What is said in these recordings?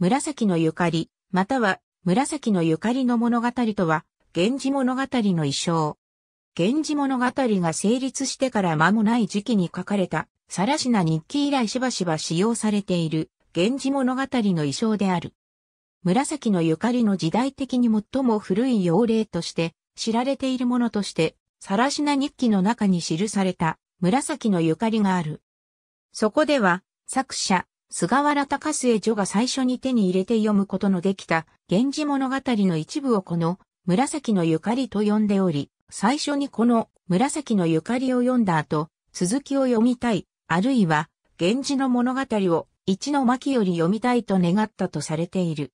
紫のゆかり、または紫のゆかりの物語とは、源氏物語の衣装。源氏物語が成立してから間もない時期に書かれた、さらしな日記以来しばしば使用されている、源氏物語の衣装である。紫のゆかりの時代的に最も古い要例として、知られているものとして、さらしな日記の中に記された、紫のゆかりがある。そこでは、作者、菅原高末女が最初に手に入れて読むことのできた、源氏物語の一部をこの、紫のゆかりと呼んでおり、最初にこの、紫のゆかりを読んだ後、続きを読みたい、あるいは、源氏の物語を、一の巻より読みたいと願ったとされている。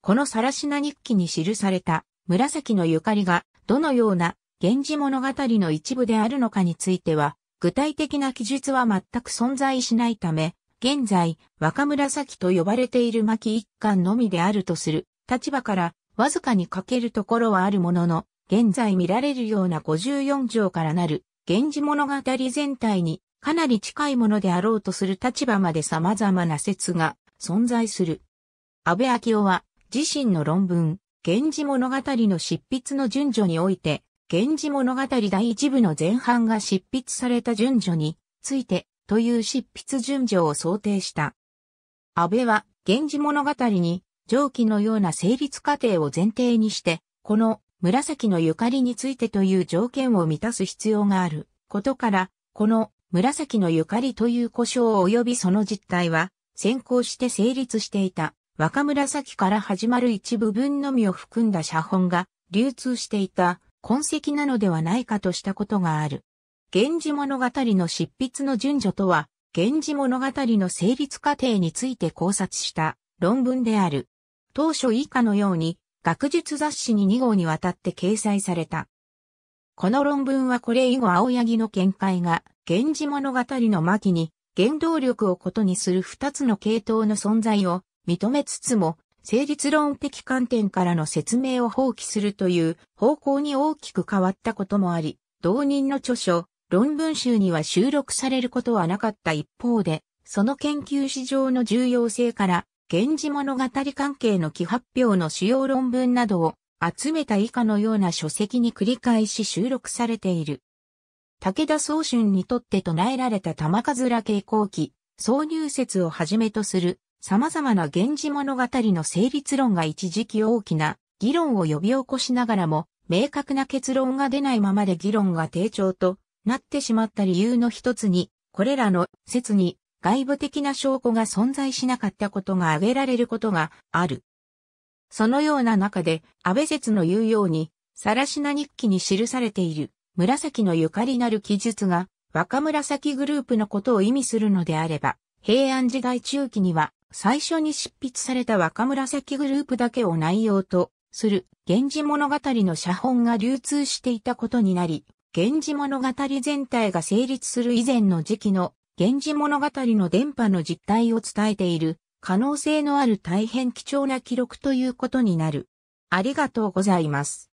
このさらしな日記に記された、紫のゆかりが、どのような、源氏物語の一部であるのかについては、具体的な記述は全く存在しないため、現在、若紫と呼ばれている巻一巻のみであるとする立場から、わずかに欠けるところはあるものの、現在見られるような54条からなる、源氏物語全体にかなり近いものであろうとする立場まで様々な説が存在する。安倍昭夫は自身の論文、源氏物語の執筆の順序において、源氏物語第一部の前半が執筆された順序について、という執筆順序を想定した。安倍は、源氏物語に、上記のような成立過程を前提にして、この紫のゆかりについてという条件を満たす必要があることから、この紫のゆかりという故障及びその実態は、先行して成立していた若紫から始まる一部分のみを含んだ写本が流通していた痕跡なのではないかとしたことがある。源氏物語の執筆の順序とは、源氏物語の成立過程について考察した論文である。当初以下のように、学術雑誌に2号にわたって掲載された。この論文はこれ以後青柳の見解が、源氏物語の末期に原動力を異にする2つの系統の存在を認めつつも、成立論的観点からの説明を放棄するという方向に大きく変わったこともあり、同人の著書、論文集には収録されることはなかった一方で、その研究史上の重要性から、源氏物語関係の既発表の主要論文などを集めた以下のような書籍に繰り返し収録されている。武田総春にとって唱えられた玉数ら傾向期、挿入説をはじめとする様々な源氏物語の成立論が一時期大きな議論を呼び起こしながらも明確な結論が出ないままで議論が低調となってしまった理由の一つに、これらの説に外部的な証拠が存在しなかったことが挙げられることがある。そのような中で、安倍説の言うように、さらしな日記に記されている、紫のゆかりなる記述が、若紫グループのことを意味するのであれば、平安時代中期には、最初に執筆された若紫グループだけを内容とする、源氏物語の写本が流通していたことになり、源氏物語全体が成立する以前の時期の源氏物語の電波の実態を伝えている可能性のある大変貴重な記録ということになる。ありがとうございます。